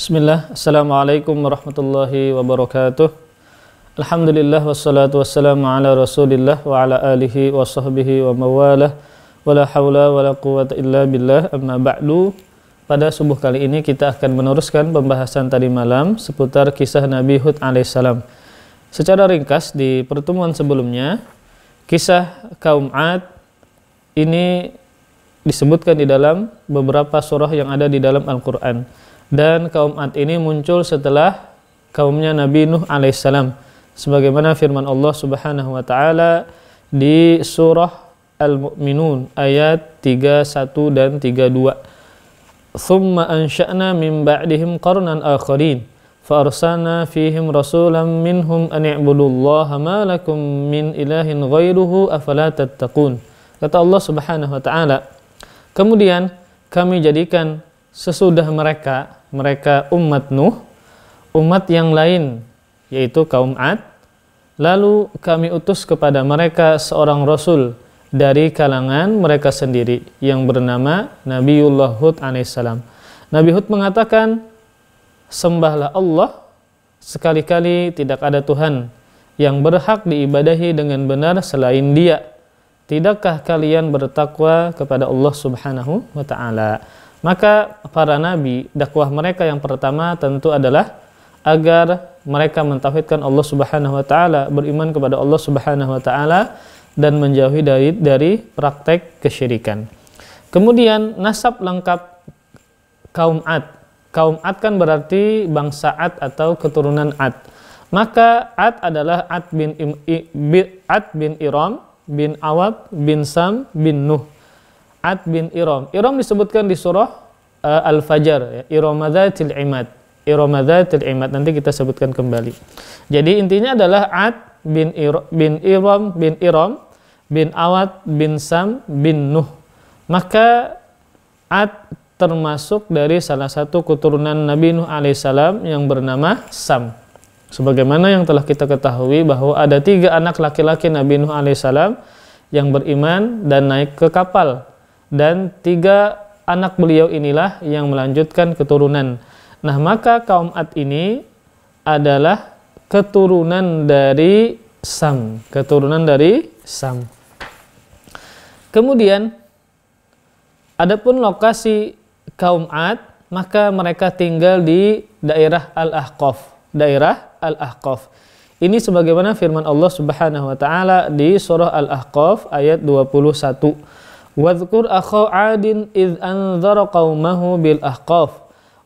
Bismillah, Assalamualaikum warahmatullahi wabarakatuh Alhamdulillah wassalatu wassalamu ala rasulillah wa ala alihi wa sahbihi wa mawalah wa la hawla wa la quwata illa billah amma ba'du Pada subuh kali ini kita akan meneruskan pembahasan tadi malam seputar kisah Nabi Hud alaihissalam Secara ringkas di pertemuan sebelumnya Kisah kaum Ad ini disebutkan di dalam beberapa surah yang ada di dalam Al-Quran dan kaum Ad ini muncul setelah kaumnya Nabi Nuh alaihissalam. Sebagaimana firman Allah subhanahu wa ta'ala di surah Al-Mu'minun ayat 31 dan 32. Thumma أنشأنا من بعدهم قرنا آخرين فأرسلنا فِيهِمْ رَسُولًا منهم أن اعبدوا الله ما لكم من إله غيره أفلا kata Allah subhanahu wa ta'ala kemudian kami jadikan sesudah mereka, mereka umat Nuh, umat yang lain, yaitu kaum Ad, lalu kami utus kepada mereka seorang Rasul dari kalangan mereka sendiri yang bernama Nabiullah Hud alaihissalam. Nabi Hud mengatakan, sembahlah Allah, sekali-kali tidak ada Tuhan yang berhak diibadahi dengan benar selain dia. Tidakkah kalian bertakwa kepada Allah subhanahu wa ta'ala? Maka para nabi, dakwah mereka yang pertama tentu adalah agar mereka mentauhidkan Allah Subhanahu wa taala, beriman kepada Allah Subhanahu wa taala dan menjauhi dari dari praktek kesyirikan. Kemudian nasab lengkap kaum Ad. Kaum Ad kan berarti bangsa Ad atau keturunan Ad. Maka Ad adalah Ad bin, Im, Ad bin Iram bin Awab bin Sam bin Nuh Ad bin Iram. Iram disebutkan di surah uh, Al-Fajr, ya. Iramadzatil Imad. Iramadzatil Imad nanti kita sebutkan kembali. Jadi intinya adalah Ad bin Ir bin Iram bin Iram bin Awad bin Sam bin Nuh. Maka Ad termasuk dari salah satu keturunan Nabi Nuh alaihissalam yang bernama Sam. Sebagaimana yang telah kita ketahui bahwa ada tiga anak laki-laki Nabi Nuh alaihissalam yang beriman dan naik ke kapal dan tiga anak beliau inilah yang melanjutkan keturunan. Nah, maka kaum Ad ini adalah keturunan dari Sam, keturunan dari Sam. Kemudian adapun lokasi kaum Ad, maka mereka tinggal di daerah Al-Ahqaf, daerah Al-Ahqaf. Ini sebagaimana firman Allah Subhanahu wa taala di surah Al-Ahqaf ayat 21. Wadhkur akha adin idh anzara qawmahu bil ahqaf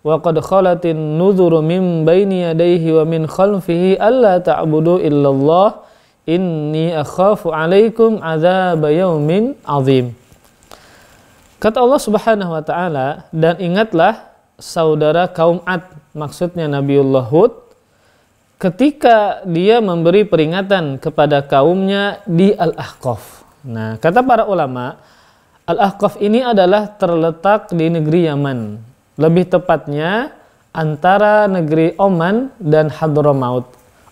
wa qad khalatin nuzuru min baini yadayhi wa min khalfihi alla ta'budu illallah inni akhafu alaikum azaba yaumin azim. Kata Allah Subhanahu wa taala dan ingatlah saudara kaum Ad maksudnya Nabiullah Hud ketika dia memberi peringatan kepada kaumnya di Al-Ahqaf. Nah, kata para ulama, Al-Ahqaf ini adalah terletak di negeri Yaman. Lebih tepatnya antara negeri Oman dan Hadramaut.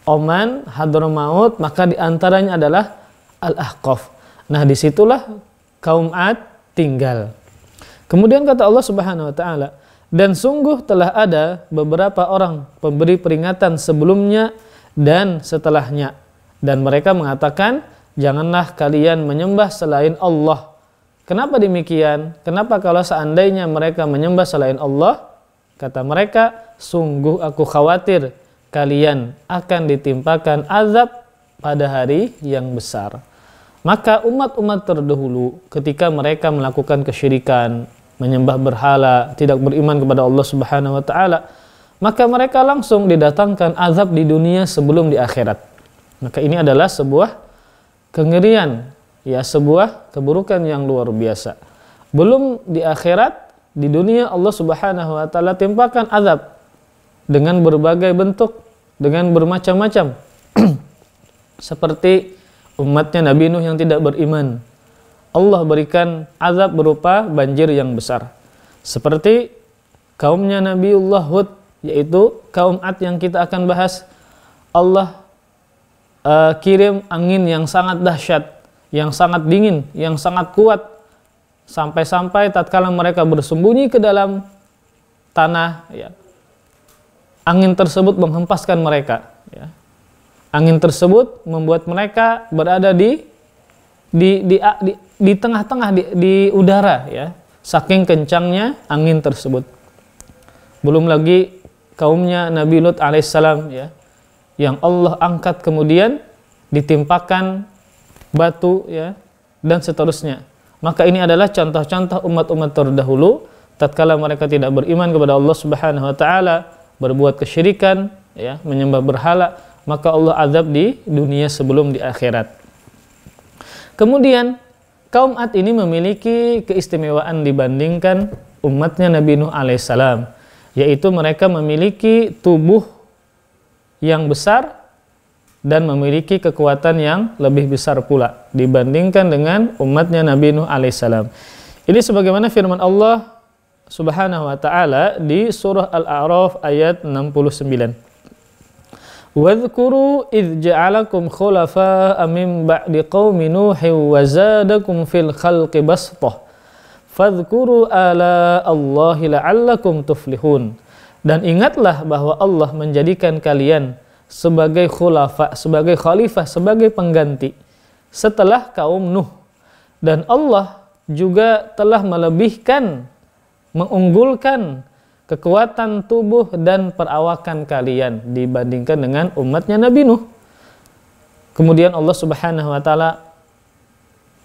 Oman, Hadramaut, maka di antaranya adalah Al-Ahqaf. Nah, disitulah kaum Ad tinggal. Kemudian kata Allah Subhanahu wa taala, dan sungguh telah ada beberapa orang pemberi peringatan sebelumnya dan setelahnya dan mereka mengatakan janganlah kalian menyembah selain Allah Kenapa demikian? Kenapa kalau seandainya mereka menyembah selain Allah? Kata mereka, sungguh aku khawatir kalian akan ditimpakan azab pada hari yang besar. Maka umat-umat terdahulu ketika mereka melakukan kesyirikan, menyembah berhala, tidak beriman kepada Allah Subhanahu wa taala, maka mereka langsung didatangkan azab di dunia sebelum di akhirat. Maka ini adalah sebuah kengerian, ya sebuah keburukan yang luar biasa. Belum di akhirat, di dunia Allah Subhanahu wa taala timpakan azab dengan berbagai bentuk, dengan bermacam-macam. Seperti umatnya Nabi Nuh yang tidak beriman. Allah berikan azab berupa banjir yang besar. Seperti kaumnya Nabiullah Hud yaitu kaum Ad yang kita akan bahas Allah uh, kirim angin yang sangat dahsyat yang sangat dingin, yang sangat kuat sampai-sampai tatkala mereka bersembunyi ke dalam tanah ya. Angin tersebut menghempaskan mereka ya. Angin tersebut membuat mereka berada di di di di, di tengah-tengah di, di udara ya. Saking kencangnya angin tersebut. Belum lagi kaumnya Nabi Lut alaihissalam ya yang Allah angkat kemudian ditimpakan batu ya dan seterusnya. Maka ini adalah contoh-contoh umat-umat terdahulu tatkala mereka tidak beriman kepada Allah Subhanahu wa taala, berbuat kesyirikan, ya, menyembah berhala, maka Allah azab di dunia sebelum di akhirat. Kemudian kaum Ad ini memiliki keistimewaan dibandingkan umatnya Nabi Nuh alaihissalam, yaitu mereka memiliki tubuh yang besar dan memiliki kekuatan yang lebih besar pula dibandingkan dengan umatnya Nabi Nuh alaihissalam. Ini sebagaimana firman Allah Subhanahu wa taala di surah Al-A'raf ayat 69. Wadhkuru idh ja'alakum khulafa'a min ba'di qaumi Nuhin wa zadakum fil khalqi bastah. Fadhkuru ala Allahi la'allakum tuflihun. Dan ingatlah bahwa Allah menjadikan kalian sebagai khulafa, sebagai khalifah, sebagai pengganti setelah kaum Nuh. Dan Allah juga telah melebihkan, mengunggulkan kekuatan tubuh dan perawakan kalian dibandingkan dengan umatnya Nabi Nuh. Kemudian Allah Subhanahu wa taala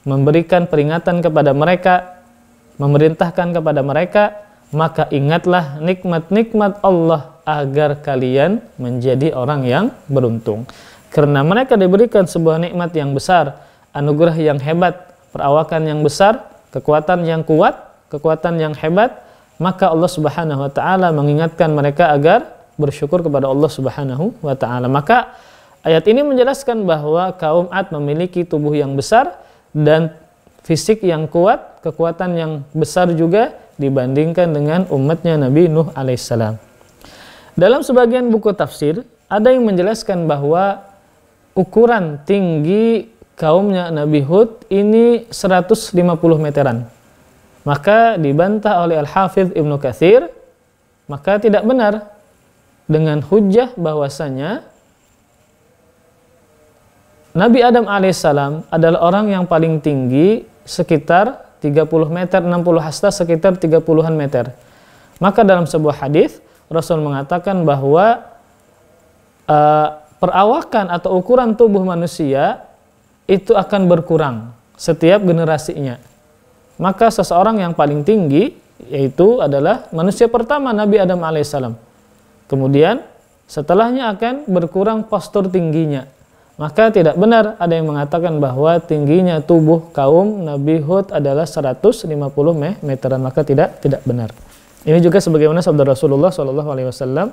memberikan peringatan kepada mereka, memerintahkan kepada mereka maka ingatlah nikmat-nikmat Allah agar kalian menjadi orang yang beruntung. Karena mereka diberikan sebuah nikmat yang besar, anugerah yang hebat, perawakan yang besar, kekuatan yang kuat, kekuatan yang hebat, maka Allah Subhanahu wa taala mengingatkan mereka agar bersyukur kepada Allah Subhanahu wa taala. Maka ayat ini menjelaskan bahwa kaum Ad memiliki tubuh yang besar dan fisik yang kuat, kekuatan yang besar juga dibandingkan dengan umatnya Nabi Nuh alaihissalam. Dalam sebagian buku tafsir, ada yang menjelaskan bahwa ukuran tinggi kaumnya Nabi Hud ini 150 meteran. Maka dibantah oleh Al-Hafidh Ibnu Kathir, maka tidak benar dengan hujah bahwasanya Nabi Adam alaihissalam adalah orang yang paling tinggi sekitar 30 meter, 60 hasta sekitar 30-an meter. Maka dalam sebuah hadis Rasul mengatakan bahwa e, perawakan atau ukuran tubuh manusia itu akan berkurang setiap generasinya. Maka seseorang yang paling tinggi yaitu adalah manusia pertama Nabi Adam alaihissalam. Kemudian setelahnya akan berkurang postur tingginya. Maka tidak benar ada yang mengatakan bahwa tingginya tubuh kaum Nabi Hud adalah 150 meteran, maka tidak tidak benar. Ini juga sebagaimana sabda Rasulullah Shallallahu alaihi wasallam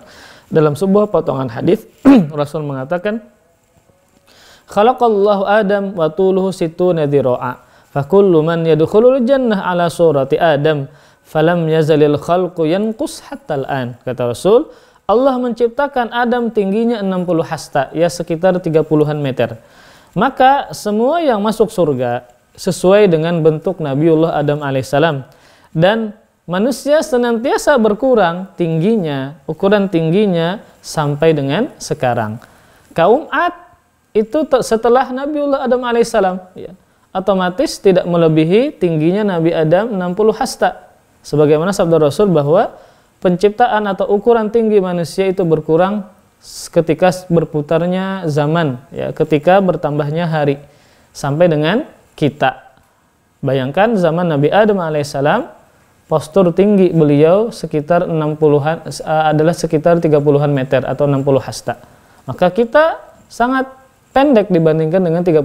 dalam sebuah potongan hadis Rasul mengatakan Khalaqallahu Adam wa tuluhu situna dhira'a fakullu man jannah ala surati Adam falam yazalil khalqu yanqus hatta al-an kata Rasul Allah menciptakan Adam tingginya 60 hasta, ya sekitar 30-an meter. Maka semua yang masuk surga sesuai dengan bentuk Nabiullah Adam alaihissalam. Dan manusia senantiasa berkurang tingginya, ukuran tingginya sampai dengan sekarang. Kaum Ad itu setelah Nabiullah Adam alaihissalam, ya, otomatis tidak melebihi tingginya Nabi Adam 60 hasta. Sebagaimana sabda Rasul bahwa penciptaan atau ukuran tinggi manusia itu berkurang ketika berputarnya zaman, ya, ketika bertambahnya hari sampai dengan kita. Bayangkan zaman Nabi Adam alaihissalam postur tinggi beliau sekitar 60-an eh, adalah sekitar 30-an meter atau 60 hasta. Maka kita sangat pendek dibandingkan dengan 30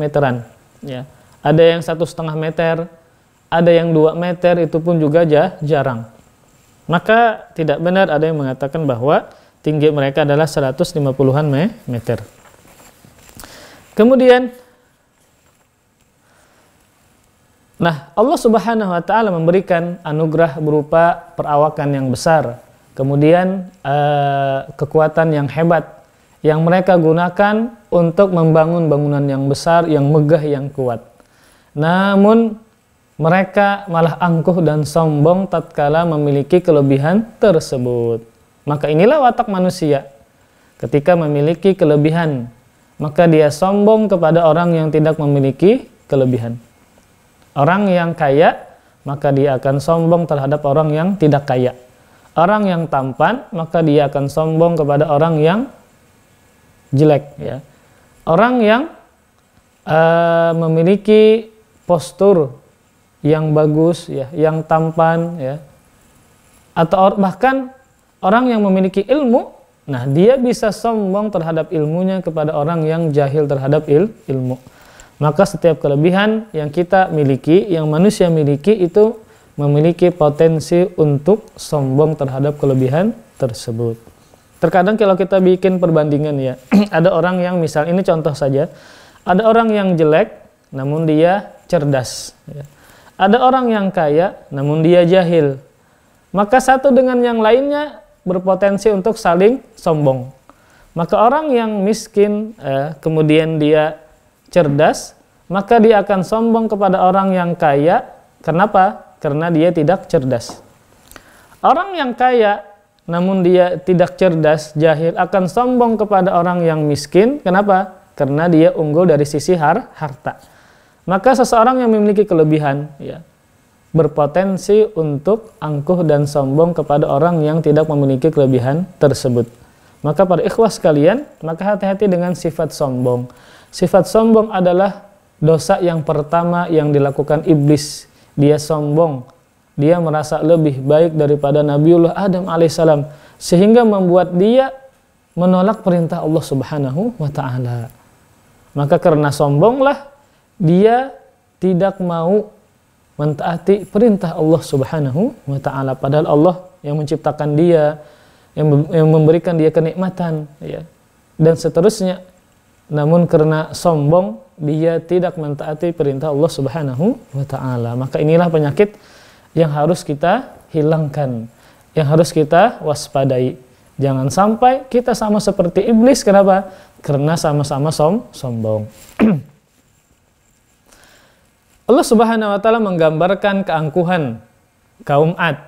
meteran. Ya. Ada yang satu setengah meter, ada yang dua meter itu pun juga jarang. Maka tidak benar ada yang mengatakan bahwa tinggi mereka adalah 150-an meter. Kemudian Nah, Allah Subhanahu wa taala memberikan anugerah berupa perawakan yang besar, kemudian eh, kekuatan yang hebat yang mereka gunakan untuk membangun bangunan yang besar, yang megah, yang kuat. Namun mereka malah angkuh dan sombong tatkala memiliki kelebihan tersebut. Maka inilah watak manusia. Ketika memiliki kelebihan, maka dia sombong kepada orang yang tidak memiliki kelebihan. Orang yang kaya, maka dia akan sombong terhadap orang yang tidak kaya. Orang yang tampan, maka dia akan sombong kepada orang yang jelek. Ya. Orang yang uh, memiliki postur yang bagus, ya, yang tampan, ya, atau or, bahkan orang yang memiliki ilmu, nah dia bisa sombong terhadap ilmunya kepada orang yang jahil terhadap il, ilmu. Maka setiap kelebihan yang kita miliki, yang manusia miliki itu memiliki potensi untuk sombong terhadap kelebihan tersebut. Terkadang kalau kita bikin perbandingan ya, ada orang yang misal ini contoh saja, ada orang yang jelek namun dia cerdas. Ya ada orang yang kaya namun dia jahil. Maka satu dengan yang lainnya berpotensi untuk saling sombong. Maka orang yang miskin eh, kemudian dia cerdas, maka dia akan sombong kepada orang yang kaya. Kenapa? Karena dia tidak cerdas. Orang yang kaya namun dia tidak cerdas, jahil akan sombong kepada orang yang miskin. Kenapa? Karena dia unggul dari sisi har harta. Maka seseorang yang memiliki kelebihan ya, berpotensi untuk angkuh dan sombong kepada orang yang tidak memiliki kelebihan tersebut. Maka para ikhwas kalian, maka hati-hati dengan sifat sombong. Sifat sombong adalah dosa yang pertama yang dilakukan iblis. Dia sombong. Dia merasa lebih baik daripada Nabiullah Adam alaihissalam sehingga membuat dia menolak perintah Allah Subhanahu wa taala. Maka karena sombonglah dia tidak mau mentaati perintah Allah Subhanahu wa taala padahal Allah yang menciptakan dia yang, yang memberikan dia kenikmatan ya dan seterusnya namun karena sombong dia tidak mentaati perintah Allah Subhanahu wa taala maka inilah penyakit yang harus kita hilangkan yang harus kita waspadai jangan sampai kita sama seperti iblis kenapa karena sama-sama som sombong Allah Subhanahu wa taala menggambarkan keangkuhan kaum Ad.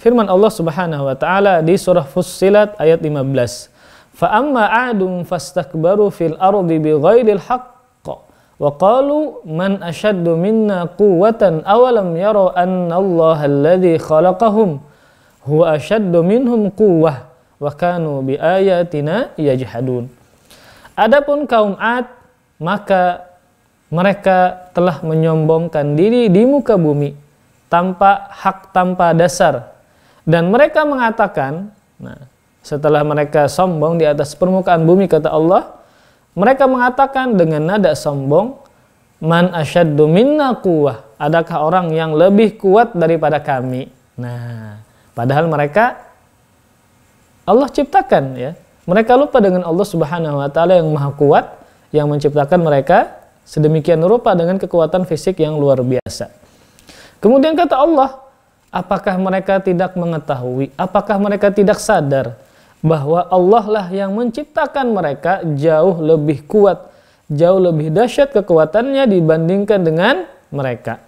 Firman Allah Subhanahu wa taala di surah Fussilat ayat 15. Fa amma adum fastakbaru fil ardi bighairil haqq wa qalu man ashaddu minna quwwatan awalam yara anna Allah alladhi khalaqahum huwa ashaddu minhum quwwah wa kanu biayatina yajhadun. Adapun kaum Ad maka mereka telah menyombongkan diri di muka bumi tanpa hak tanpa dasar dan mereka mengatakan nah setelah mereka sombong di atas permukaan bumi kata Allah mereka mengatakan dengan nada sombong man asyaddu minna quwwah adakah orang yang lebih kuat daripada kami nah padahal mereka Allah ciptakan ya mereka lupa dengan Allah Subhanahu wa taala yang maha kuat yang menciptakan mereka sedemikian rupa dengan kekuatan fisik yang luar biasa. Kemudian kata Allah, apakah mereka tidak mengetahui, apakah mereka tidak sadar bahwa Allah lah yang menciptakan mereka jauh lebih kuat, jauh lebih dahsyat kekuatannya dibandingkan dengan mereka.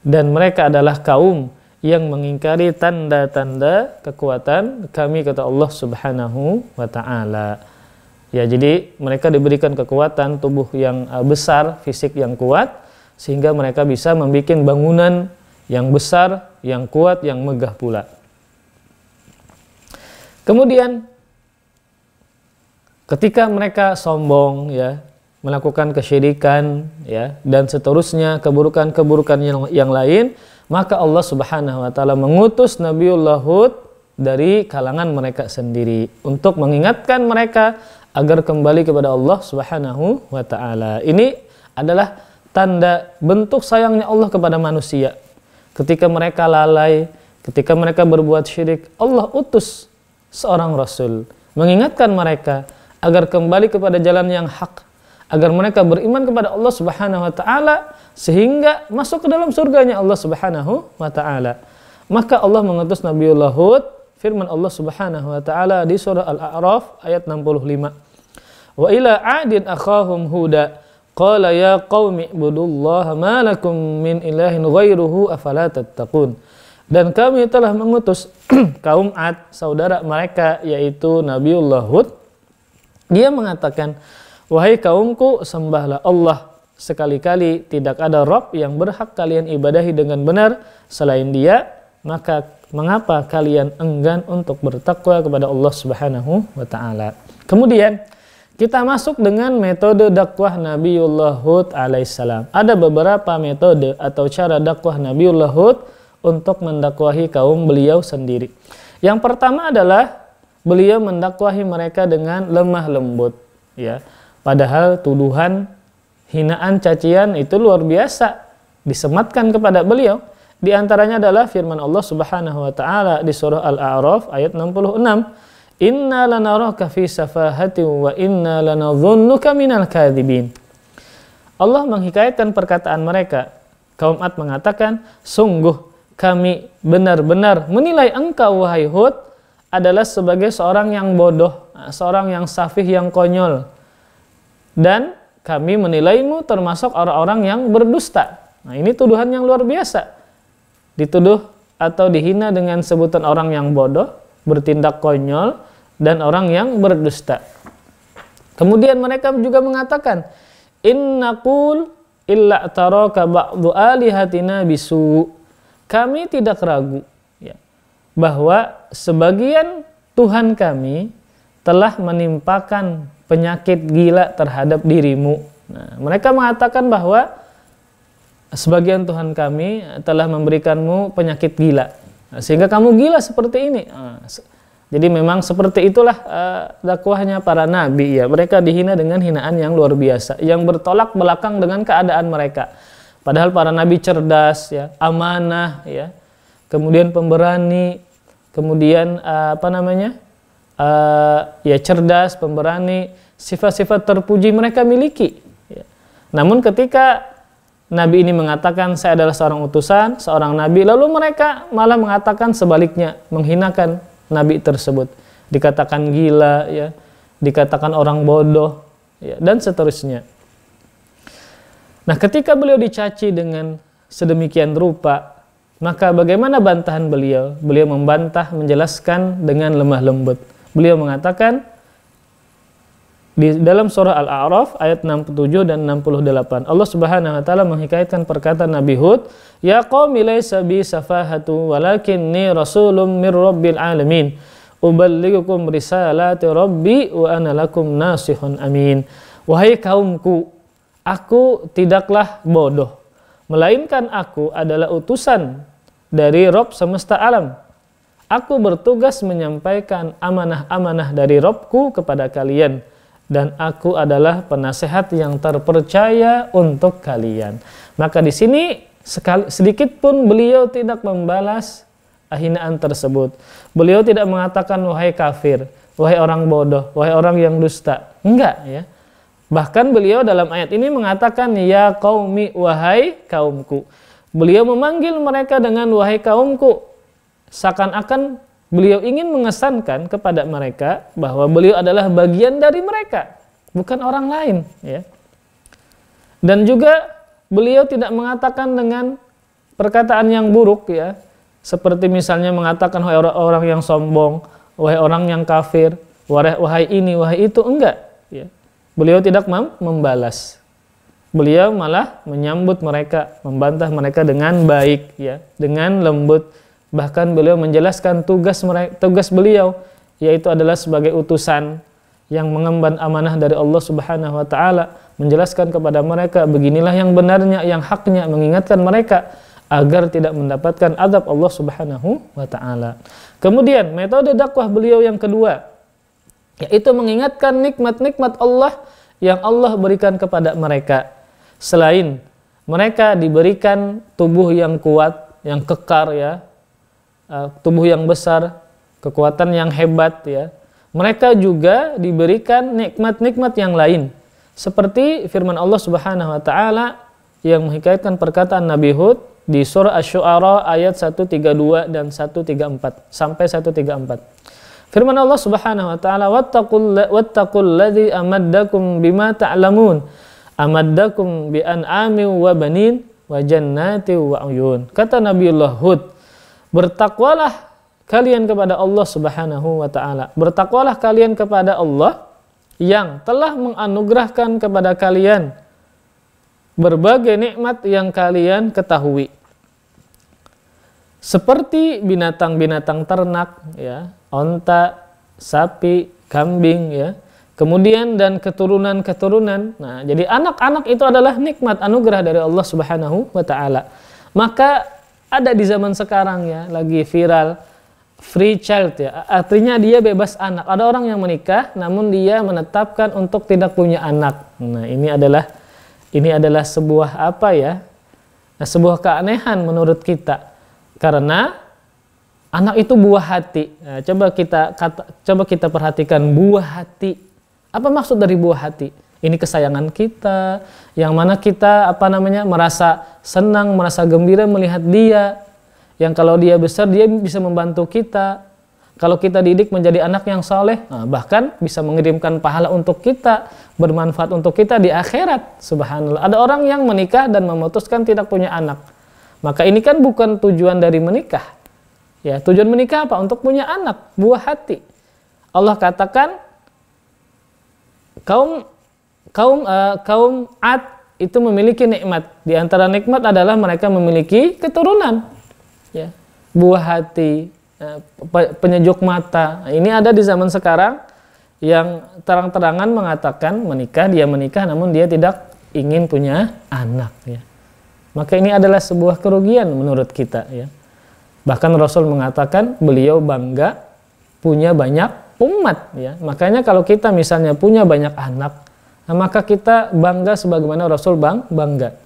Dan mereka adalah kaum yang mengingkari tanda-tanda kekuatan kami kata Allah Subhanahu wa taala. Ya, jadi mereka diberikan kekuatan tubuh yang eh, besar, fisik yang kuat, sehingga mereka bisa membuat bangunan yang besar, yang kuat, yang megah pula. Kemudian, ketika mereka sombong, ya, melakukan kesyirikan, ya, dan seterusnya keburukan-keburukan yang, yang lain, maka Allah Subhanahu wa Ta'ala mengutus Nabiullah Hud dari kalangan mereka sendiri untuk mengingatkan mereka agar kembali kepada Allah Subhanahu wa taala. Ini adalah tanda bentuk sayangnya Allah kepada manusia. Ketika mereka lalai, ketika mereka berbuat syirik, Allah utus seorang rasul mengingatkan mereka agar kembali kepada jalan yang hak, agar mereka beriman kepada Allah Subhanahu wa taala sehingga masuk ke dalam surganya Allah Subhanahu wa taala. Maka Allah mengutus Nabiullah Hud firman Allah Subhanahu wa taala di surah Al-A'raf ayat 65. Wa ila 'adin akhahum huda qala ya qaumi ibudullaha ma lakum min ilahin ghairuhu afala tattaqun. Dan kami telah mengutus kaum 'Ad, saudara mereka yaitu Nabiullah Hud. Dia mengatakan, "Wahai kaumku, sembahlah Allah sekali-kali tidak ada Rob yang berhak kalian ibadahi dengan benar selain Dia maka mengapa kalian enggan untuk bertakwa kepada Allah Subhanahu wa taala. Kemudian kita masuk dengan metode dakwah Nabiullah Hud alaihissalam. Ada beberapa metode atau cara dakwah Nabiullah Hud untuk mendakwahi kaum beliau sendiri. Yang pertama adalah beliau mendakwahi mereka dengan lemah lembut, ya. Padahal tuduhan, hinaan, cacian itu luar biasa disematkan kepada beliau. Di antaranya adalah firman Allah Subhanahu wa taala di surah Al-A'raf ayat 66, "Inna lanaraka fi safahatin wa inna lanadhunnuka minal kadhibin." Allah menghikayatkan perkataan mereka. Kaum Ad mengatakan, "Sungguh kami benar-benar menilai engkau wahai Hud adalah sebagai seorang yang bodoh, seorang yang safih yang konyol. Dan kami menilaimu termasuk orang-orang yang berdusta." Nah, ini tuduhan yang luar biasa dituduh atau dihina dengan sebutan orang yang bodoh, bertindak konyol, dan orang yang berdusta. Kemudian mereka juga mengatakan, kul illa taraka ba'du alihatina bisu. Kami tidak ragu ya, bahwa sebagian Tuhan kami telah menimpakan penyakit gila terhadap dirimu. Nah, mereka mengatakan bahwa sebagian Tuhan kami telah memberikanmu penyakit gila sehingga kamu gila seperti ini ah, jadi memang seperti itulah ah, dakwahnya para nabi ya mereka dihina dengan hinaan yang luar biasa yang bertolak belakang dengan keadaan mereka padahal para nabi cerdas ya amanah ya kemudian pemberani kemudian ah, apa namanya ya cerdas pemberani sifat-sifat terpuji mereka miliki ya. namun ketika Nabi ini mengatakan saya adalah seorang utusan, seorang nabi. Lalu mereka malah mengatakan sebaliknya, menghinakan nabi tersebut. Dikatakan gila ya, dikatakan orang bodoh ya, dan seterusnya. Nah, ketika beliau dicaci dengan sedemikian rupa, maka bagaimana bantahan beliau? Beliau membantah menjelaskan dengan lemah lembut. Beliau mengatakan, di dalam surah Al-A'raf ayat 67 dan 68. Allah Subhanahu wa taala menghikayatkan perkataan Nabi Hud, "Ya qaumi laisa bi safahatu walakinni rasulun mir rabbil alamin. Uballighukum risalati rabbi wa ana lakum nasihun amin." Wahai kaumku, aku tidaklah bodoh, melainkan aku adalah utusan dari Rob semesta alam. Aku bertugas menyampaikan amanah-amanah dari Robku kepada kalian dan aku adalah penasehat yang terpercaya untuk kalian. Maka di sini sedikitpun sedikit pun beliau tidak membalas hinaan tersebut. Beliau tidak mengatakan wahai kafir, wahai orang bodoh, wahai orang yang dusta. Enggak ya. Bahkan beliau dalam ayat ini mengatakan ya kaumi wahai kaumku. Beliau memanggil mereka dengan wahai kaumku seakan-akan Beliau ingin mengesankan kepada mereka bahwa beliau adalah bagian dari mereka, bukan orang lain. Ya. Dan juga beliau tidak mengatakan dengan perkataan yang buruk ya, seperti misalnya mengatakan wahai orang yang sombong, wahai orang yang kafir, wahai ini, wahai itu, enggak. Ya. Beliau tidak membalas. Beliau malah menyambut mereka, membantah mereka dengan baik, ya, dengan lembut Bahkan beliau menjelaskan tugas tugas beliau yaitu adalah sebagai utusan yang mengemban amanah dari Allah Subhanahu wa taala menjelaskan kepada mereka beginilah yang benarnya yang haknya mengingatkan mereka agar tidak mendapatkan azab Allah Subhanahu wa taala. Kemudian metode dakwah beliau yang kedua yaitu mengingatkan nikmat-nikmat Allah yang Allah berikan kepada mereka. Selain mereka diberikan tubuh yang kuat, yang kekar ya, Eh, tubuh yang besar, kekuatan yang hebat ya. Mereka juga diberikan nikmat-nikmat yang lain. Seperti firman Allah Subhanahu wa taala yang menghikayatkan perkataan Nabi Hud di surah Asy-Syu'ara ayat 132 dan 134 sampai 134. Firman Allah Subhanahu wa taala, "Wattaqul wattaqul ladzi amaddakum bima ta'lamun." Amaddakum bi an'amin wa banin wa jannati wa uyun. Kata Nabiullah Hud, bertakwalah kalian kepada Allah Subhanahu wa taala. Bertakwalah kalian kepada Allah yang telah menganugerahkan kepada kalian berbagai nikmat yang kalian ketahui. Seperti binatang-binatang ternak ya, onta, sapi, kambing ya. Kemudian dan keturunan-keturunan. Nah, jadi anak-anak itu adalah nikmat anugerah dari Allah Subhanahu wa taala. Maka ada di zaman sekarang ya lagi viral free child ya artinya dia bebas anak ada orang yang menikah namun dia menetapkan untuk tidak punya anak nah ini adalah ini adalah sebuah apa ya nah, sebuah keanehan menurut kita karena anak itu buah hati nah, coba kita kata, coba kita perhatikan buah hati apa maksud dari buah hati ini kesayangan kita, yang mana kita apa namanya merasa senang, merasa gembira melihat dia. Yang kalau dia besar dia bisa membantu kita. Kalau kita didik menjadi anak yang saleh, nah, bahkan bisa mengirimkan pahala untuk kita, bermanfaat untuk kita di akhirat. Subhanallah. Ada orang yang menikah dan memutuskan tidak punya anak. Maka ini kan bukan tujuan dari menikah. Ya, tujuan menikah apa? Untuk punya anak, buah hati. Allah katakan kaum kaum uh, kaum Ad itu memiliki nikmat. Di antara nikmat adalah mereka memiliki keturunan. Ya. Buah hati, eh, penyejuk mata. Nah, ini ada di zaman sekarang yang terang-terangan mengatakan menikah, dia menikah namun dia tidak ingin punya anak ya. Maka ini adalah sebuah kerugian menurut kita ya. Bahkan Rasul mengatakan beliau bangga punya banyak umat ya. Makanya kalau kita misalnya punya banyak anak nah, maka kita bangga sebagaimana Rasul bang bangga.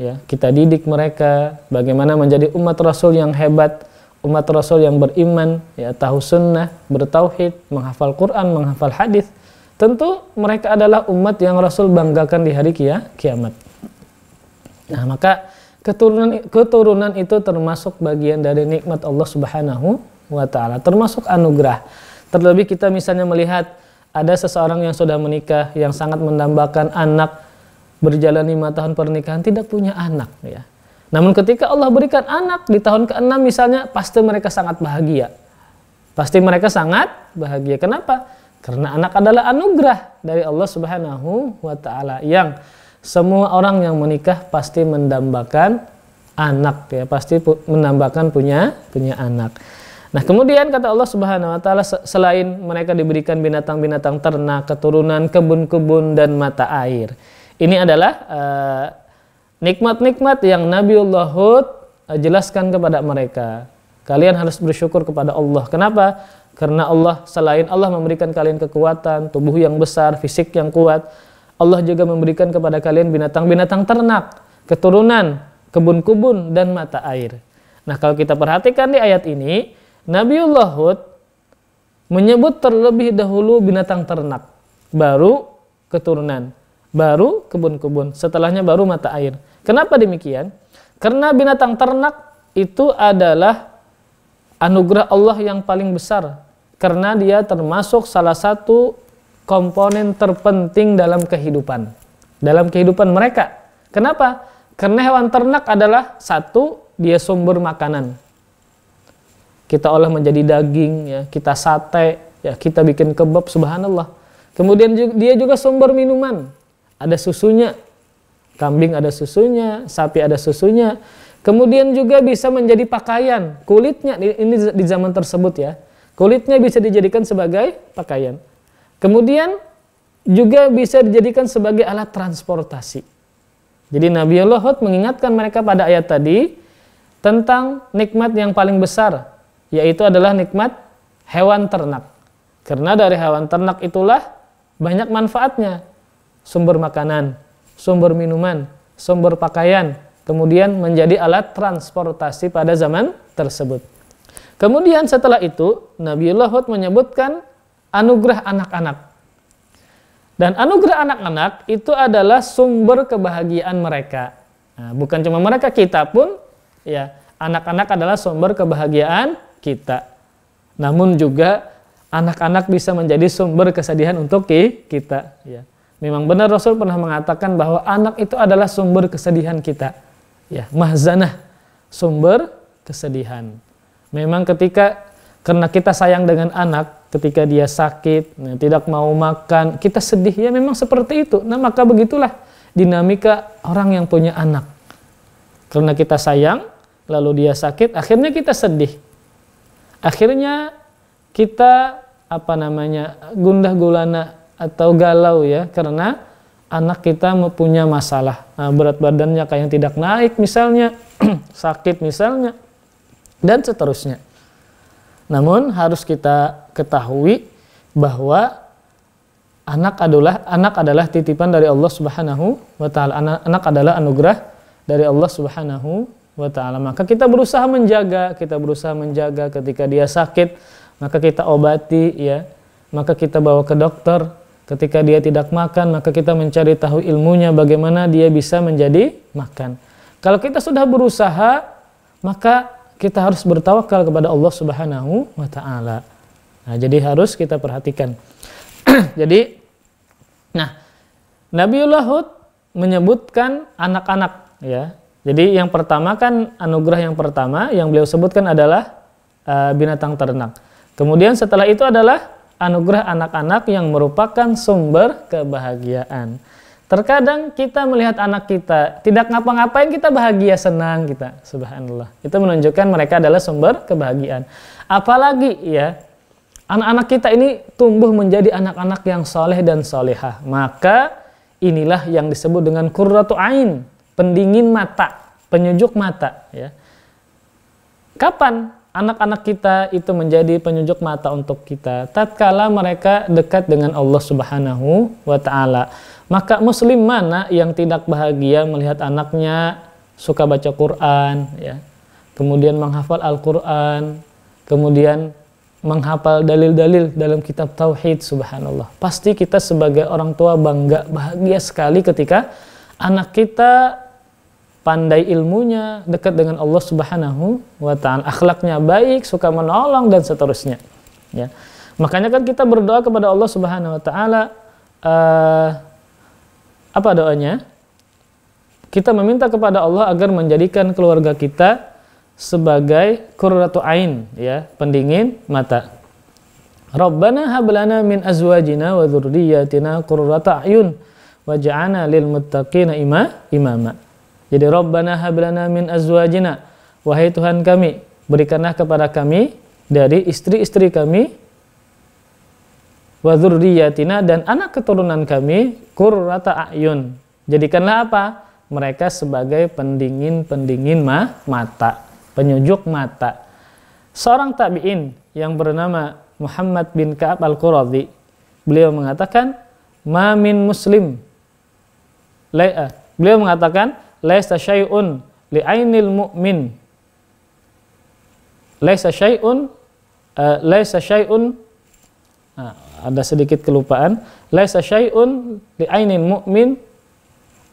Ya, kita didik mereka bagaimana menjadi umat Rasul yang hebat, umat Rasul yang beriman, ya tahu sunnah, bertauhid, menghafal Quran, menghafal hadis. Tentu mereka adalah umat yang Rasul banggakan di hari kia, kiamat. Nah, maka keturunan keturunan itu termasuk bagian dari nikmat Allah Subhanahu wa taala, termasuk anugerah. Terlebih kita misalnya melihat ada seseorang yang sudah menikah yang sangat mendambakan anak berjalan lima tahun pernikahan tidak punya anak ya. Namun ketika Allah berikan anak di tahun ke-6 misalnya pasti mereka sangat bahagia. Pasti mereka sangat bahagia. Kenapa? Karena anak adalah anugerah dari Allah Subhanahu wa taala yang semua orang yang menikah pasti mendambakan anak ya, pasti pu punya punya anak. Nah, kemudian kata Allah Subhanahu wa taala selain mereka diberikan binatang-binatang ternak, keturunan, kebun-kebun dan mata air. Ini adalah eh, nikmat-nikmat uh, yang Nabiullah Hud eh, jelaskan kepada mereka. Kalian harus bersyukur kepada Allah. Kenapa? Karena Allah selain Allah memberikan kalian kekuatan, tubuh yang besar, fisik yang kuat, Allah juga memberikan kepada kalian binatang-binatang ternak, keturunan, kebun-kebun dan mata air. Nah, kalau kita perhatikan di ayat ini, Nabiullah Hud menyebut terlebih dahulu binatang ternak, baru keturunan, baru kebun-kebun, setelahnya baru mata air. Kenapa demikian? Karena binatang ternak itu adalah anugerah Allah yang paling besar karena dia termasuk salah satu komponen terpenting dalam kehidupan. Dalam kehidupan mereka. Kenapa? Karena hewan ternak adalah satu, dia sumber makanan kita olah menjadi daging, ya, kita sate, ya, kita bikin kebab, subhanallah. Kemudian juga, dia juga sumber minuman. Ada susunya, kambing ada susunya, sapi ada susunya. Kemudian juga bisa menjadi pakaian, kulitnya ini di zaman tersebut ya. Kulitnya bisa dijadikan sebagai pakaian. Kemudian juga bisa dijadikan sebagai alat transportasi. Jadi Nabi Allah mengingatkan mereka pada ayat tadi tentang nikmat yang paling besar yaitu adalah nikmat hewan ternak. Karena dari hewan ternak itulah banyak manfaatnya. Sumber makanan, sumber minuman, sumber pakaian, kemudian menjadi alat transportasi pada zaman tersebut. Kemudian setelah itu Nabiullah Hud menyebutkan anugerah anak-anak. Dan anugerah anak-anak itu adalah sumber kebahagiaan mereka. Nah, bukan cuma mereka, kita pun ya anak-anak adalah sumber kebahagiaan kita. Namun juga anak-anak bisa menjadi sumber kesedihan untuk kita. Ya. Memang benar Rasul pernah mengatakan bahwa anak itu adalah sumber kesedihan kita. Ya, mahzanah, sumber kesedihan. Memang ketika karena kita sayang dengan anak, ketika dia sakit, ya, tidak mau makan, kita sedih ya memang seperti itu. Nah maka begitulah dinamika orang yang punya anak. Karena kita sayang, lalu dia sakit, akhirnya kita sedih akhirnya kita apa namanya gundah gulana atau galau ya karena anak kita punya masalah nah, berat badannya kayak yang tidak naik misalnya sakit misalnya dan seterusnya namun harus kita ketahui bahwa anak adalah anak adalah titipan dari Allah Subhanahu wa taala. anak adalah anugerah dari Allah Subhanahu wa taala maka kita berusaha menjaga kita berusaha menjaga ketika dia sakit maka kita obati ya maka kita bawa ke dokter ketika dia tidak makan maka kita mencari tahu ilmunya bagaimana dia bisa menjadi makan kalau kita sudah berusaha maka kita harus bertawakal kepada Allah Subhanahu wa taala nah jadi harus kita perhatikan jadi nah Nabiullah Hud menyebutkan anak-anak ya jadi yang pertama kan anugerah yang pertama yang beliau sebutkan adalah uh, binatang ternak. Kemudian setelah itu adalah anugerah anak-anak yang merupakan sumber kebahagiaan. Terkadang kita melihat anak kita tidak ngapa-ngapain kita bahagia senang kita subhanallah. Itu menunjukkan mereka adalah sumber kebahagiaan. Apalagi ya anak-anak kita ini tumbuh menjadi anak-anak yang soleh dan solehah. Maka inilah yang disebut dengan kurratu ain, pendingin mata, penyejuk mata. Ya. Kapan anak-anak kita itu menjadi penyejuk mata untuk kita? Tatkala mereka dekat dengan Allah Subhanahu wa Ta'ala. Maka muslim mana yang tidak bahagia melihat anaknya suka baca Quran, ya. kemudian menghafal Al-Quran, kemudian menghafal dalil-dalil dalam kitab tauhid subhanallah. Pasti kita sebagai orang tua bangga bahagia sekali ketika anak kita pandai ilmunya, dekat dengan Allah Subhanahu wa taala, akhlaknya baik, suka menolong dan seterusnya. Ya. Makanya kan kita berdoa kepada Allah Subhanahu wa taala uh, apa doanya? Kita meminta kepada Allah agar menjadikan keluarga kita sebagai qurratu ain, ya, pendingin mata. Rabbana hablana min azwajina wa dzurriyyatina qurrata ayun waj'alna lil muttaqina imama. Jadi Rabbana hablana min azwajina. Wahai Tuhan kami, berikanlah kepada kami dari istri-istri kami wa dzurriyyatina dan anak keturunan kami qurrata ayun. Jadikanlah apa? Mereka sebagai pendingin-pendingin ma mata, penyujuk mata. Seorang tabi'in yang bernama Muhammad bin Ka'ab al-Quradhi, beliau mengatakan, "Mamin muslim." Eh, beliau mengatakan, laisa syai'un li'ainil mu'min laisa syai'un uh, laisa syai'un nah, ada sedikit kelupaan laisa syai'un li'ainil mu'min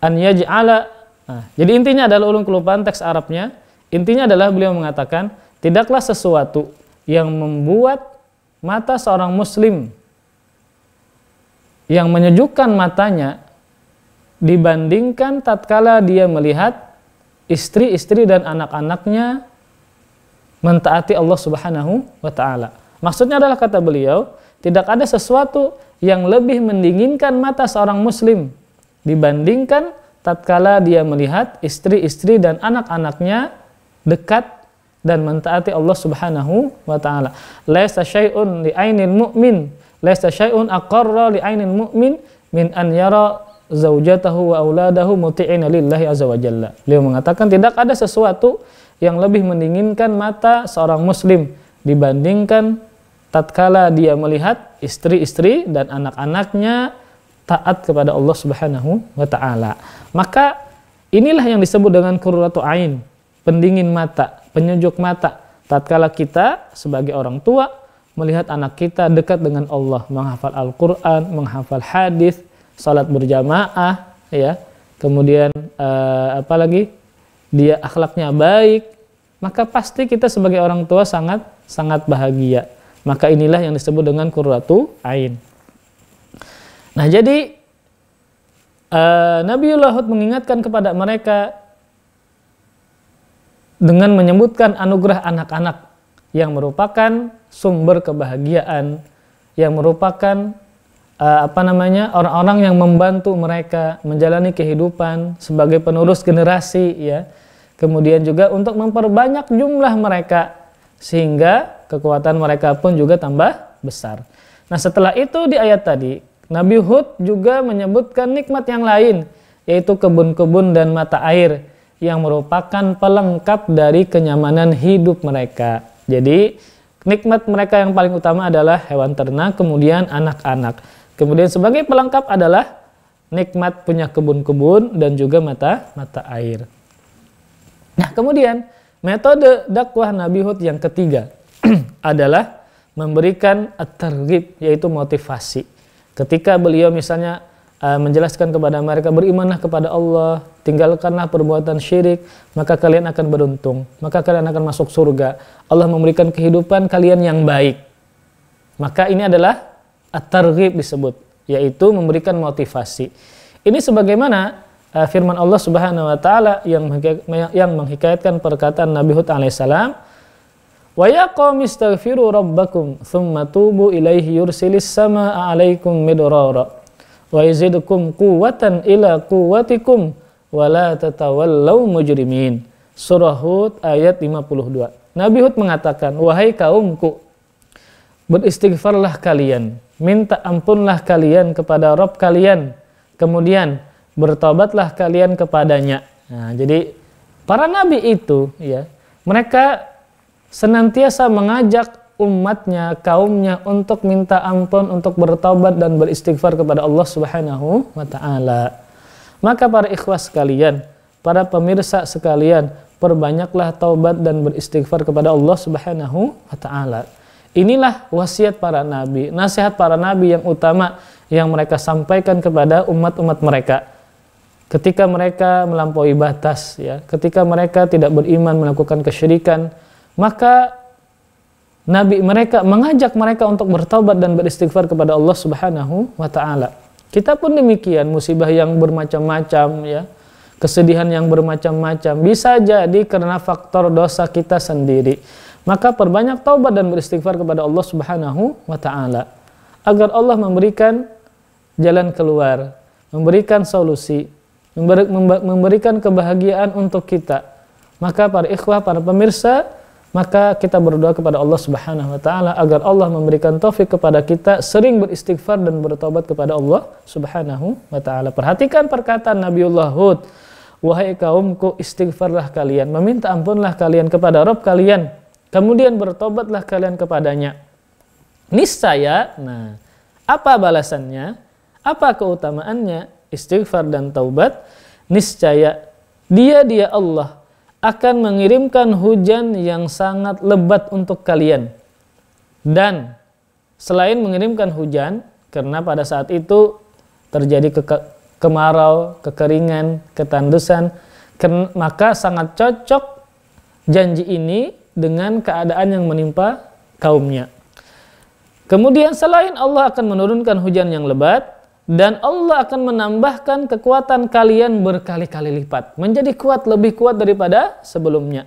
an yaj'ala nah, jadi intinya adalah ulung kelupaan teks Arabnya intinya adalah beliau mengatakan tidaklah sesuatu yang membuat mata seorang muslim yang menyejukkan matanya dibandingkan tatkala dia melihat istri-istri dan anak-anaknya mentaati Allah Subhanahu wa taala. Maksudnya adalah kata beliau, tidak ada sesuatu yang lebih mendinginkan mata seorang muslim dibandingkan tatkala dia melihat istri-istri dan anak-anaknya dekat dan mentaati Allah Subhanahu wa taala. Laisa syai'un li mu'min, laisa syai'un aqarra li mu'min min an yara zaujatahu wa auladahu muti'ina lillahi azza wa jalla. Beliau mengatakan tidak ada sesuatu yang lebih mendinginkan mata seorang muslim dibandingkan tatkala dia melihat istri-istri dan anak-anaknya taat kepada Allah Subhanahu wa taala. Maka inilah yang disebut dengan qurratu ain, pendingin mata, penyejuk mata tatkala kita sebagai orang tua melihat anak kita dekat dengan Allah, menghafal Al-Qur'an, menghafal hadis, salat berjamaah ya kemudian uh, eh, apalagi dia akhlaknya baik maka pasti kita sebagai orang tua sangat sangat bahagia maka inilah yang disebut dengan kurratu ain nah jadi uh, eh, Nabiullah Hud mengingatkan kepada mereka dengan menyebutkan anugerah anak-anak yang merupakan sumber kebahagiaan yang merupakan uh, apa namanya orang-orang yang membantu mereka menjalani kehidupan sebagai penerus generasi ya kemudian juga untuk memperbanyak jumlah mereka sehingga kekuatan mereka pun juga tambah besar nah setelah itu di ayat tadi Nabi Hud juga menyebutkan nikmat yang lain yaitu kebun-kebun dan mata air yang merupakan pelengkap dari kenyamanan hidup mereka jadi nikmat mereka yang paling utama adalah hewan ternak kemudian anak-anak Kemudian sebagai pelengkap adalah nikmat punya kebun-kebun dan juga mata mata air. Nah, kemudian metode dakwah Nabi Hud yang ketiga adalah memberikan at-targhib yaitu motivasi. Ketika beliau misalnya eh, menjelaskan kepada mereka berimanlah kepada Allah, tinggalkanlah perbuatan syirik, maka kalian akan beruntung, maka kalian akan masuk surga. Allah memberikan kehidupan kalian yang baik. Maka ini adalah at-targhib disebut, yaitu memberikan motivasi. Ini sebagaimana uh, firman Allah Subhanahu wa taala yang yang menghikayatkan perkataan Nabi Hud alaihissalam wa ya istaghfiru rabbakum thumma tubu ilaihi yursilis samaa'a 'alaikum midrara wa yazidkum quwwatan ila quwwatikum wa la tatawallaw mujrimin surah Hud ayat 52 Nabi Hud mengatakan wahai kaumku beristighfarlah kalian minta ampunlah kalian kepada Rob kalian, kemudian bertobatlah kalian kepadanya. Nah, jadi para nabi itu, ya, mereka senantiasa mengajak umatnya, kaumnya untuk minta ampun, untuk bertobat dan beristighfar kepada Allah Subhanahu wa taala. Maka para ikhwas sekalian, para pemirsa sekalian, perbanyaklah taubat dan beristighfar kepada Allah Subhanahu wa taala. Inilah wasiat para nabi, nasihat para nabi yang utama yang mereka sampaikan kepada umat-umat mereka. Ketika mereka melampaui batas, ya, ketika mereka tidak beriman melakukan kesyirikan, maka nabi mereka mengajak mereka untuk bertaubat dan beristighfar kepada Allah Subhanahu wa taala. Kita pun demikian, musibah yang bermacam-macam ya, kesedihan yang bermacam-macam bisa jadi karena faktor dosa kita sendiri maka perbanyak taubat dan beristighfar kepada Allah Subhanahu wa taala agar Allah memberikan jalan keluar, memberikan solusi, memberikan kebahagiaan untuk kita. Maka para ikhwah, para pemirsa, maka kita berdoa kepada Allah Subhanahu wa taala agar Allah memberikan taufik kepada kita sering beristighfar dan bertobat kepada Allah Subhanahu wa taala. Perhatikan perkataan Nabiullah Hud, wahai kaumku istighfarlah kalian, meminta ampunlah kalian kepada Rob kalian Kemudian bertobatlah kalian kepadanya. Niscaya, nah, apa balasannya? Apa keutamaannya? Istighfar dan taubat. Niscaya dia-dia Allah akan mengirimkan hujan yang sangat lebat untuk kalian. Dan selain mengirimkan hujan, karena pada saat itu terjadi ke kemarau, kekeringan, ketandusan, maka sangat cocok janji ini dengan keadaan yang menimpa kaumnya. Kemudian selain Allah akan menurunkan hujan yang lebat dan Allah akan menambahkan kekuatan kalian berkali-kali lipat menjadi kuat lebih kuat daripada sebelumnya.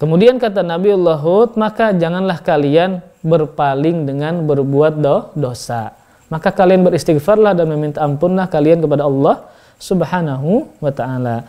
Kemudian kata Nabi Allah Hud, maka janganlah kalian berpaling dengan berbuat do dosa. Maka kalian beristighfarlah dan meminta ampunlah kalian kepada Allah Subhanahu wa taala.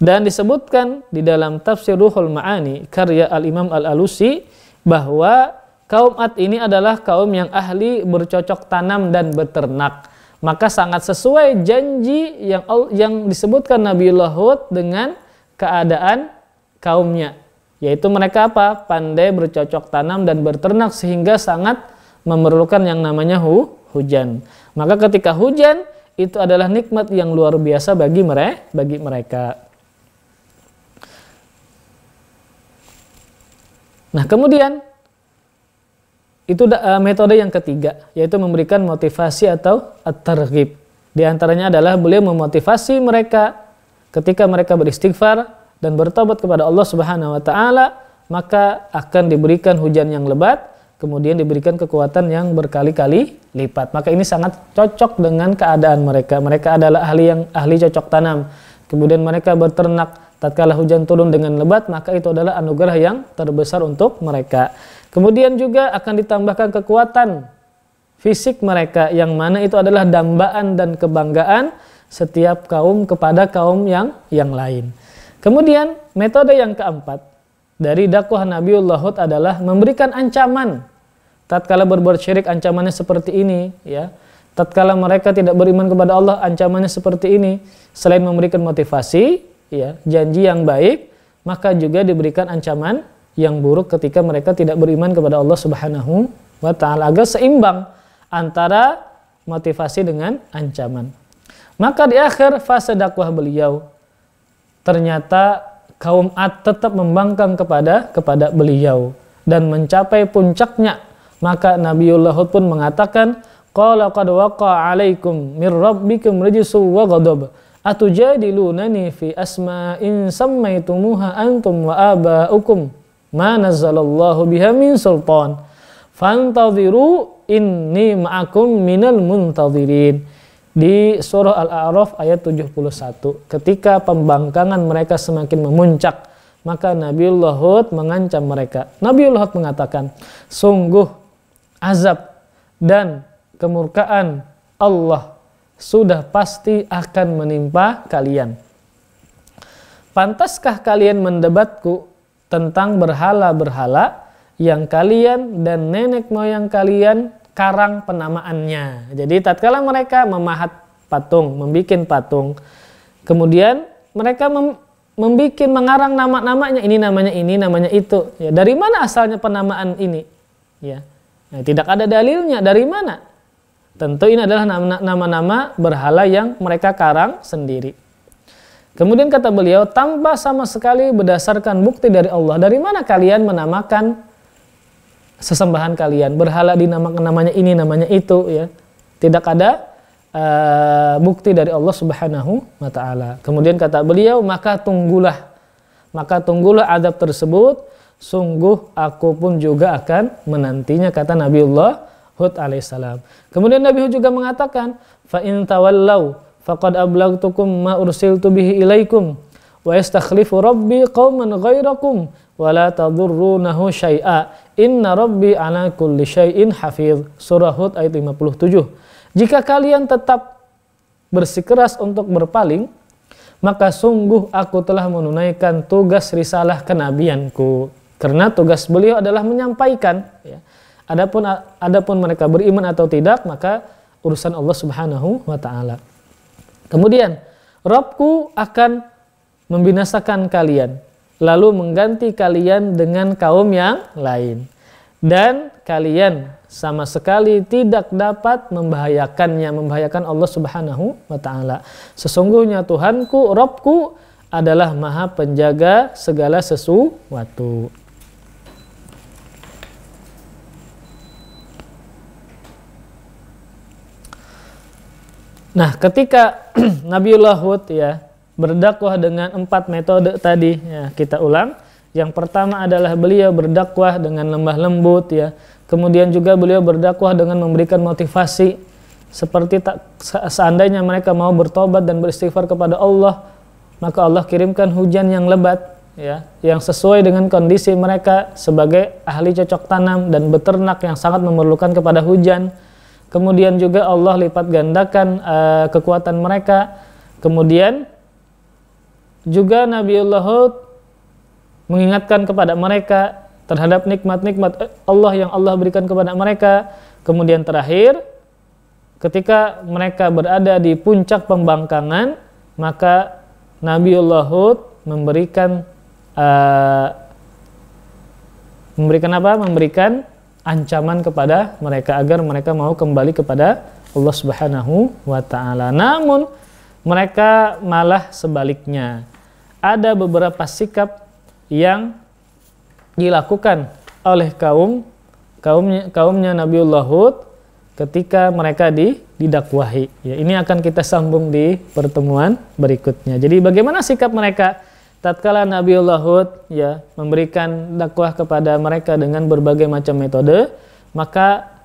Dan disebutkan di dalam tafsir Ruhul Ma'ani karya Al-Imam Al-Alusi bahwa kaum Ad ini adalah kaum yang ahli bercocok tanam dan beternak. Maka sangat sesuai janji yang yang disebutkan Nabi Hud dengan keadaan kaumnya. Yaitu mereka apa? Pandai bercocok tanam dan beternak sehingga sangat memerlukan yang namanya hu, hujan. Maka ketika hujan itu adalah nikmat yang luar biasa bagi mereka. Bagi mereka. Nah, kemudian itu eh, metode yang ketiga yaitu memberikan motivasi atau at-targhib. Di antaranya adalah beliau memotivasi mereka ketika mereka beristighfar dan bertobat kepada Allah Subhanahu wa taala, maka akan diberikan hujan yang lebat, kemudian diberikan kekuatan yang berkali-kali lipat. Maka ini sangat cocok dengan keadaan mereka. Mereka adalah ahli yang ahli cocok tanam. Kemudian mereka berternak tatkala hujan turun dengan lebat maka itu adalah anugerah yang terbesar untuk mereka. Kemudian juga akan ditambahkan kekuatan fisik mereka yang mana itu adalah dambaan dan kebanggaan setiap kaum kepada kaum yang yang lain. Kemudian metode yang keempat dari dakwah Nabiullah Hud adalah memberikan ancaman tatkala berbuat syirik ancamannya seperti ini ya. Tatkala mereka tidak beriman kepada Allah ancamannya seperti ini. Selain memberikan motivasi, ya, janji yang baik, maka juga diberikan ancaman yang buruk ketika mereka tidak beriman kepada Allah Subhanahu wa taala agar seimbang antara motivasi dengan ancaman. Maka di akhir fase dakwah beliau ternyata kaum Ad tetap membangkang kepada kepada beliau dan mencapai puncaknya maka Nabiullah Allah pun mengatakan qala qad waqa'a 'alaikum mir rabbikum rijsun wa ghadab atujadilunani fi asma'in sammaitumuha antum wa aba'ukum ma nazzalallahu biha min sultan fantadhiru inni ma'akum minal muntadhirin di surah Al-A'raf ayat 71 ketika pembangkangan mereka semakin memuncak maka Nabi Hud mengancam mereka Nabi Hud mengatakan sungguh azab dan kemurkaan Allah sudah pasti akan menimpa kalian. Pantaskah kalian mendebatku tentang berhala-berhala yang kalian dan nenek moyang kalian karang penamaannya. Jadi tatkala mereka memahat patung, membuat patung, kemudian mereka mem membuat mengarang nama-namanya ini namanya ini namanya itu. Ya, dari mana asalnya penamaan ini? Ya, nah, tidak ada dalilnya. Dari mana? Tentu ini adalah nama-nama berhala yang mereka karang sendiri. Kemudian kata beliau, tanpa sama sekali berdasarkan bukti dari Allah. Dari mana kalian menamakan sesembahan kalian? Berhala dinamakan namanya ini, namanya itu, ya. Tidak ada uh, bukti dari Allah Subhanahu wa taala. Kemudian kata beliau, maka tunggulah. Maka tunggulah adab tersebut, sungguh aku pun juga akan menantinya kata Nabi Allah Hud alaihissalam. Kemudian Nabi Hud juga mengatakan, fa in tawallau faqad ablagtukum ma ursiltu bihi ilaikum wa yastakhlifu rabbi qauman ghairakum wa la tadurrunahu syai'a inna rabbi ala kulli syai'in hafiz. Surah Hud ayat 57. Jika kalian tetap bersikeras untuk berpaling, maka sungguh aku telah menunaikan tugas risalah kenabianku. Karena tugas beliau adalah menyampaikan ya, Adapun adapun mereka beriman atau tidak maka urusan Allah Subhanahu wa taala. Kemudian, Robku akan membinasakan kalian, lalu mengganti kalian dengan kaum yang lain. Dan kalian sama sekali tidak dapat membahayakannya, membahayakan Allah Subhanahu wa taala. Sesungguhnya Tuhanku, Robku adalah maha penjaga segala sesuatu. Nah, ketika Nabiullah Hud ya berdakwah dengan empat metode tadi, ya, kita ulang. Yang pertama adalah beliau berdakwah dengan lembah lembut ya. Kemudian juga beliau berdakwah dengan memberikan motivasi seperti tak, seandainya mereka mau bertobat dan beristighfar kepada Allah, maka Allah kirimkan hujan yang lebat ya, yang sesuai dengan kondisi mereka sebagai ahli cocok tanam dan beternak yang sangat memerlukan kepada hujan. Kemudian juga Allah lipat gandakan uh, kekuatan mereka. Kemudian juga Nabiullah Hud mengingatkan kepada mereka terhadap nikmat-nikmat eh, Allah yang Allah berikan kepada mereka. Kemudian terakhir, ketika mereka berada di puncak pembangkangan, maka Nabiullah Hud memberikan uh, memberikan apa? Memberikan ancaman kepada mereka agar mereka mau kembali kepada Allah Subhanahu wa taala. Namun mereka malah sebaliknya. Ada beberapa sikap yang dilakukan oleh kaum kaumnya kaumnya Nabiullah Hud ketika mereka di, didakwahi. Ya, ini akan kita sambung di pertemuan berikutnya. Jadi bagaimana sikap mereka tatkala Nabiullah Hud ya memberikan dakwah kepada mereka dengan berbagai macam metode, maka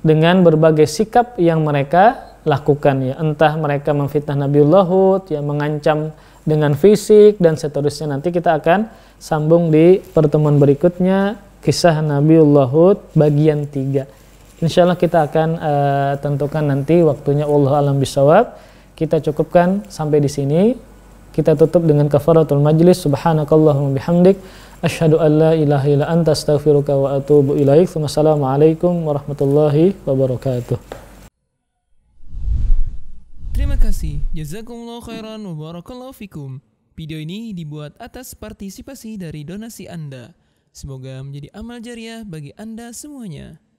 dengan berbagai sikap yang mereka lakukan ya, entah mereka memfitnah Nabiullah Hud, ya mengancam dengan fisik dan seterusnya. Nanti kita akan sambung di pertemuan berikutnya kisah Nabiullah Hud bagian 3. Insya Allah kita akan uh, tentukan nanti waktunya Allah alam bisawab. Kita cukupkan sampai di sini. Kita tutup dengan kafaratul majlis. Subhanakallahumma bihamdik. Asyhadu an la ilaha illa anta astaghfiruka wa atubu ilaik. alaikum warahmatullahi wabarakatuh. Terima kasih. Jazakumullah khairan wa barakallahu fikum. Video ini dibuat atas partisipasi dari donasi Anda. Semoga menjadi amal jariah bagi Anda semuanya.